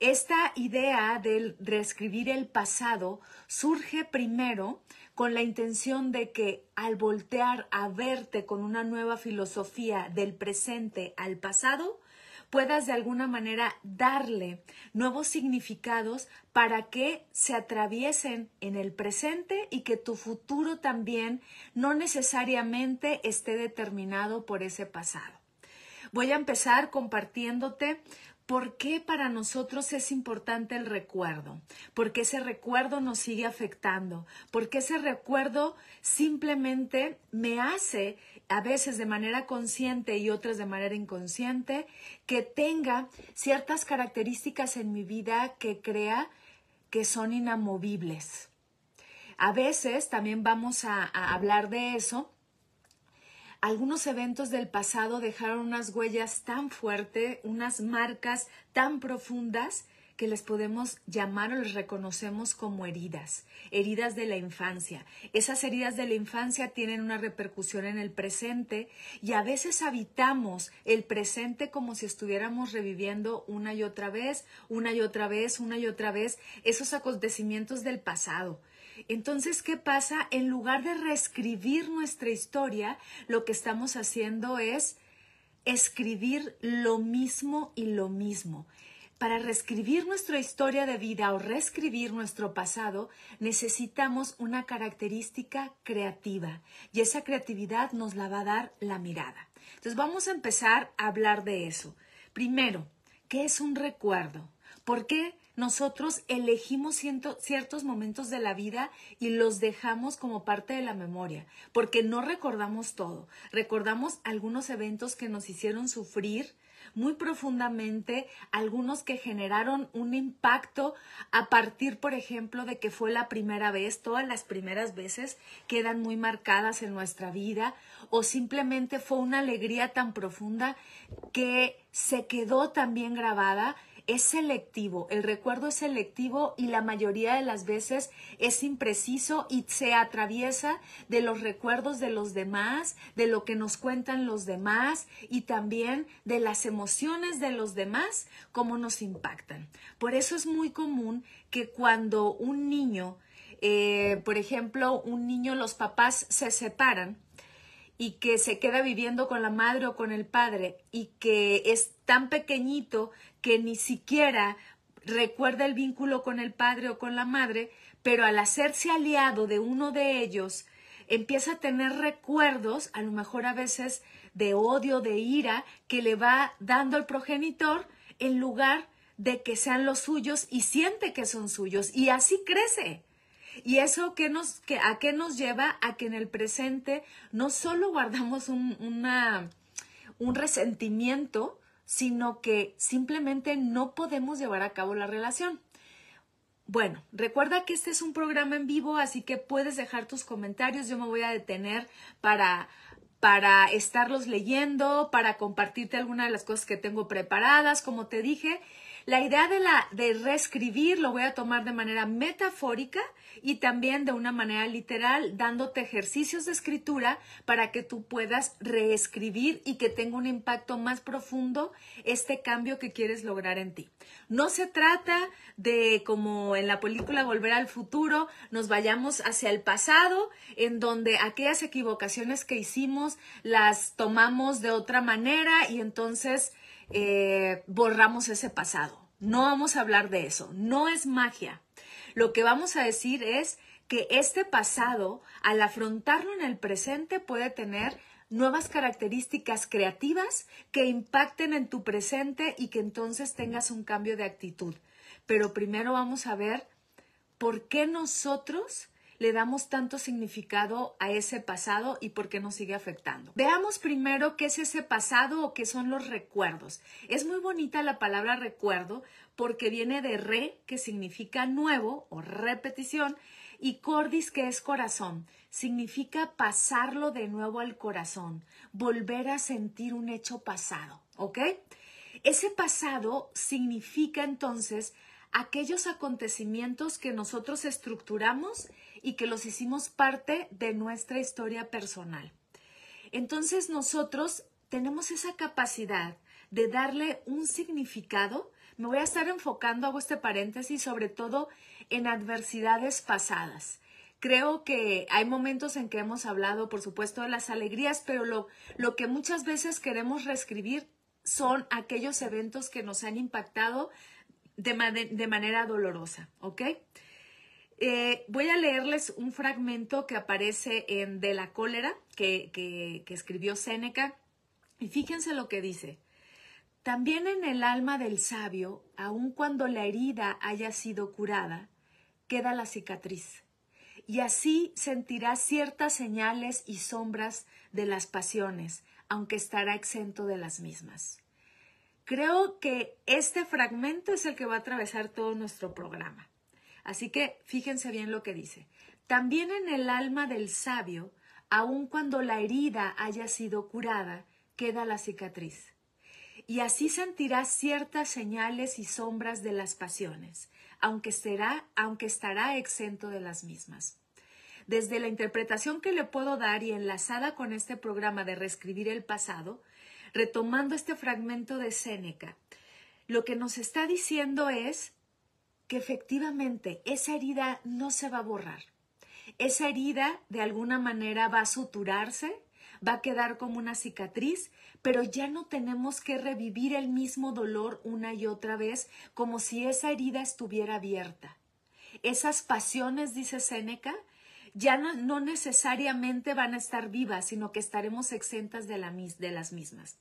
Esta idea del reescribir el pasado surge primero con la intención de que al voltear a verte con una nueva filosofía del presente al pasado, puedas de alguna manera darle nuevos significados para que se atraviesen en el presente y que tu futuro también no necesariamente esté determinado por ese pasado. Voy a empezar compartiéndote ¿Por qué para nosotros es importante el recuerdo? Porque ese recuerdo nos sigue afectando, porque ese recuerdo simplemente me hace, a veces de manera consciente y otras de manera inconsciente, que tenga ciertas características en mi vida que crea que son inamovibles. A veces también vamos a, a hablar de eso algunos eventos del pasado dejaron unas huellas tan fuertes, unas marcas tan profundas que les podemos llamar o les reconocemos como heridas, heridas de la infancia. Esas heridas de la infancia tienen una repercusión en el presente y a veces habitamos el presente como si estuviéramos reviviendo una y otra vez, una y otra vez, una y otra vez esos acontecimientos del pasado. Entonces, ¿qué pasa? En lugar de reescribir nuestra historia, lo que estamos haciendo es escribir lo mismo y lo mismo. Para reescribir nuestra historia de vida o reescribir nuestro pasado, necesitamos una característica creativa y esa creatividad nos la va a dar la mirada. Entonces vamos a empezar a hablar de eso. Primero, ¿qué es un recuerdo? ¿Por qué nosotros elegimos ciertos momentos de la vida y los dejamos como parte de la memoria? Porque no recordamos todo. Recordamos algunos eventos que nos hicieron sufrir muy profundamente, algunos que generaron un impacto a partir, por ejemplo, de que fue la primera vez, todas las primeras veces quedan muy marcadas en nuestra vida o simplemente fue una alegría tan profunda que se quedó también grabada es selectivo, el recuerdo es selectivo y la mayoría de las veces es impreciso y se atraviesa de los recuerdos de los demás, de lo que nos cuentan los demás y también de las emociones de los demás, cómo nos impactan. Por eso es muy común que cuando un niño, eh, por ejemplo, un niño, los papás se separan, y que se queda viviendo con la madre o con el padre y que es tan pequeñito que ni siquiera recuerda el vínculo con el padre o con la madre, pero al hacerse aliado de uno de ellos, empieza a tener recuerdos, a lo mejor a veces de odio, de ira, que le va dando el progenitor en lugar de que sean los suyos y siente que son suyos y así crece. ¿Y eso qué nos, a qué nos lleva? A que en el presente no solo guardamos un, una, un resentimiento, sino que simplemente no podemos llevar a cabo la relación. Bueno, recuerda que este es un programa en vivo, así que puedes dejar tus comentarios. Yo me voy a detener para, para estarlos leyendo, para compartirte alguna de las cosas que tengo preparadas. Como te dije, la idea de, la, de reescribir lo voy a tomar de manera metafórica y también de una manera literal, dándote ejercicios de escritura para que tú puedas reescribir y que tenga un impacto más profundo este cambio que quieres lograr en ti. No se trata de, como en la película Volver al Futuro, nos vayamos hacia el pasado, en donde aquellas equivocaciones que hicimos las tomamos de otra manera y entonces eh, borramos ese pasado. No vamos a hablar de eso. No es magia. Lo que vamos a decir es que este pasado, al afrontarlo en el presente, puede tener nuevas características creativas que impacten en tu presente y que entonces tengas un cambio de actitud. Pero primero vamos a ver por qué nosotros le damos tanto significado a ese pasado y por qué nos sigue afectando. Veamos primero qué es ese pasado o qué son los recuerdos. Es muy bonita la palabra recuerdo porque viene de re, que significa nuevo o repetición, y cordis, que es corazón. Significa pasarlo de nuevo al corazón, volver a sentir un hecho pasado, ¿ok? Ese pasado significa entonces aquellos acontecimientos que nosotros estructuramos y que los hicimos parte de nuestra historia personal. Entonces nosotros tenemos esa capacidad de darle un significado. Me voy a estar enfocando, hago este paréntesis, sobre todo en adversidades pasadas. Creo que hay momentos en que hemos hablado, por supuesto, de las alegrías, pero lo, lo que muchas veces queremos reescribir son aquellos eventos que nos han impactado de, manera dolorosa, ¿ok? Eh, voy a leerles un fragmento que aparece en De la cólera, que, que escribió Séneca, y fíjense lo que dice. También en el alma del sabio, aun cuando la herida haya sido curada, queda la cicatriz. Y así sentirá ciertas señales y sombras de las pasiones, aunque estará exento de las mismas. Creo que este fragmento es el que va a atravesar todo nuestro programa. Así que fíjense bien lo que dice. También en el alma del sabio, aun cuando la herida haya sido curada, queda la cicatriz. Y así sentirá ciertas señales y sombras de las pasiones, aunque, será, aunque estará exento de las mismas. Desde la interpretación que le puedo dar y enlazada con este programa de reescribir el pasado, retomando este fragmento de Séneca, lo que nos está diciendo es que efectivamente esa herida no se va a borrar. Esa herida de alguna manera va a suturarse, va a quedar como una cicatriz, pero ya no tenemos que revivir el mismo dolor una y otra vez como si esa herida estuviera abierta. Esas pasiones, dice Séneca, ya no, necesariamente van a estar vivas, sino que estaremos exentas de las mismas.